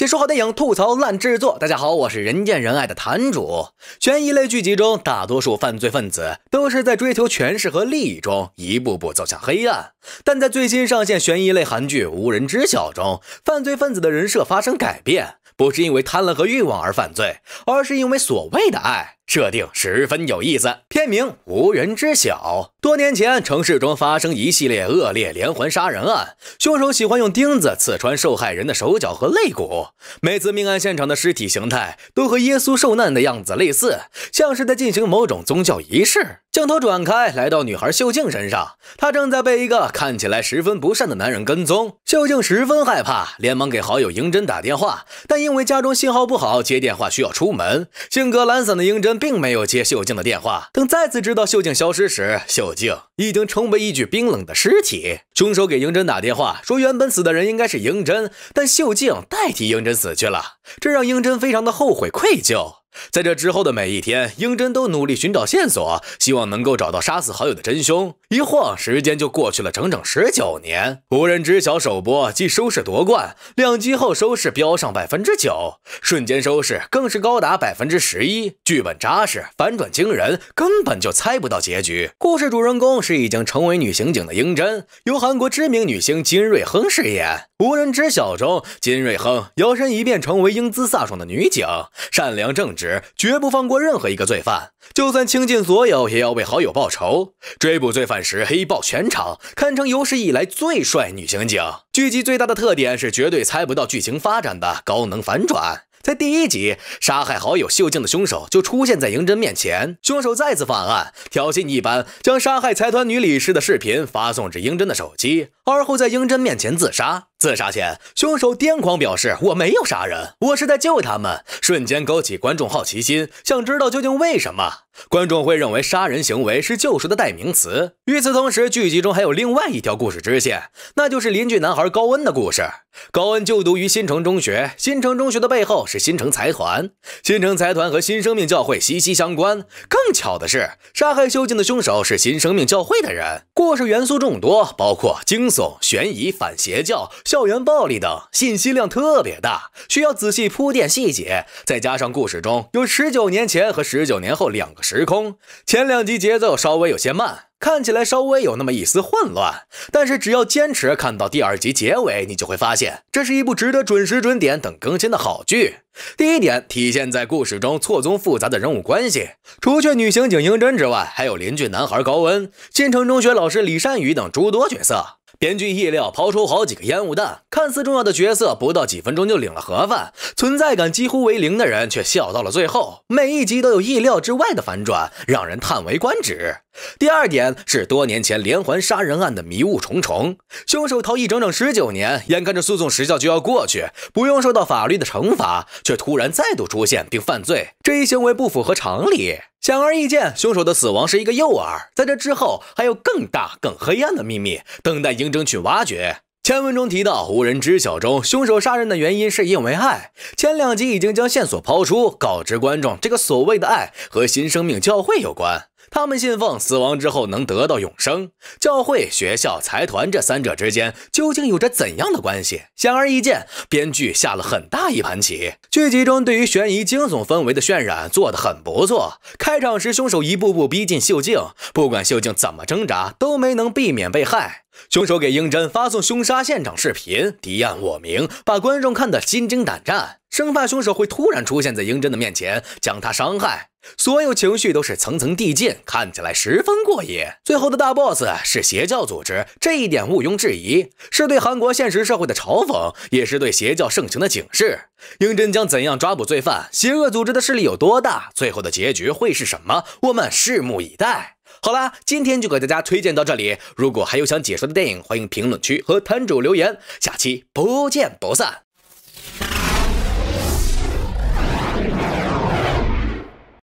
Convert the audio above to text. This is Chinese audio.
解说好电影，吐槽烂制作。大家好，我是人见人爱的坛主。悬疑类剧集中，大多数犯罪分子都是在追求权势和利益中一步步走向黑暗。但在最新上线悬疑类韩剧《无人知晓》中，犯罪分子的人设发生改变，不是因为贪婪和欲望而犯罪，而是因为所谓的爱。设定十分有意思，片名无人知晓。多年前，城市中发生一系列恶劣连环杀人案，凶手喜欢用钉子刺穿受害人的手脚和肋骨。每次命案现场的尸体形态都和耶稣受难的样子类似，像是在进行某种宗教仪式。镜头转开，来到女孩秀静身上，她正在被一个看起来十分不善的男人跟踪。秀静十分害怕，连忙给好友英珍打电话，但因为家中信号不好，接电话需要出门。性格懒散的英珍。并没有接秀静的电话。等再次知道秀静消失时，秀静已经成为一具冰冷的尸体。凶手给英珍打电话说，原本死的人应该是英珍，但秀静代替英珍死去了，这让英珍非常的后悔愧疚。在这之后的每一天，英珍都努力寻找线索，希望能够找到杀死好友的真凶。一晃时间就过去了整整十九年，无人知晓。首播即收视夺冠，两集后收视飙上百分之九，瞬间收视更是高达百分之十一。剧本扎实，反转惊人，根本就猜不到结局。故事主人公是已经成为女刑警的英珍，由韩国知名女星金瑞亨饰演。无人知晓中，金瑞亨摇身一变成为英姿飒爽的女警，善良正直。绝不放过任何一个罪犯，就算倾尽所有，也要为好友报仇。追捕罪犯时黑豹全场，堪称有史以来最帅女刑警。剧集最大的特点是绝对猜不到剧情发展的高能反转。在第一集，杀害好友秀静的凶手就出现在英珍面前。凶手再次犯案，挑衅一般将杀害财团女理事的视频发送至英珍的手机，而后在英珍面前自杀。自杀前，凶手癫狂表示：“我没有杀人，我是在救他们。”瞬间勾起观众好奇心，想知道究竟为什么。观众会认为杀人行为是救赎的代名词。与此同时，剧集中还有另外一条故事支线，那就是邻居男孩高恩的故事。高恩就读于新城中学，新城中学的背后是新城财团，新城财团和新生命教会息息相关。更巧的是，杀害秀静的凶手是新生命教会的人。故事元素众多，包括惊悚、悬疑、反邪教。校园暴力等信息量特别大，需要仔细铺垫细节，再加上故事中有十九年前和十九年后两个时空，前两集节奏稍微有些慢，看起来稍微有那么一丝混乱，但是只要坚持看到第二集结尾，你就会发现这是一部值得准时准点等更新的好剧。第一点体现在故事中错综复杂的人物关系，除去女刑警英珍之外，还有邻居男孩高恩、新城中学老师李善宇等诸多角色。编剧意料抛出好几个烟雾弹，看似重要的角色不到几分钟就领了盒饭，存在感几乎为零的人却笑到了最后。每一集都有意料之外的反转，让人叹为观止。第二点是多年前连环杀人案的迷雾重重，凶手逃逸整整十九年，眼看着诉讼时效就要过去，不用受到法律的惩罚，却突然再度出现并犯罪，这一行为不符合常理。显而易见，凶手的死亡是一个诱饵，在这之后还有更大、更黑暗的秘密等待应征去挖掘。前文中提到无人知晓中，凶手杀人的原因是因为爱。前两集已经将线索抛出，告知观众这个所谓的爱和新生命教会有关。他们信奉死亡之后能得到永生。教会、学校、财团这三者之间究竟有着怎样的关系？显而易见，编剧下了很大一盘棋。剧集中对于悬疑惊悚氛围的渲染做得很不错。开场时，凶手一步步逼近秀静，不管秀静怎么挣扎，都没能避免被害。凶手给英珍发送凶杀现场视频，敌暗我明，把观众看得心惊胆战。生怕凶手会突然出现在英真的面前，将他伤害。所有情绪都是层层递进，看起来十分过瘾。最后的大 boss 是邪教组织，这一点毋庸置疑，是对韩国现实社会的嘲讽，也是对邪教盛行的警示。英真将怎样抓捕罪犯？邪恶组织的势力有多大？最后的结局会是什么？我们拭目以待。好啦，今天就给大家推荐到这里。如果还有想解说的电影，欢迎评论区和摊主留言。下期不见不散。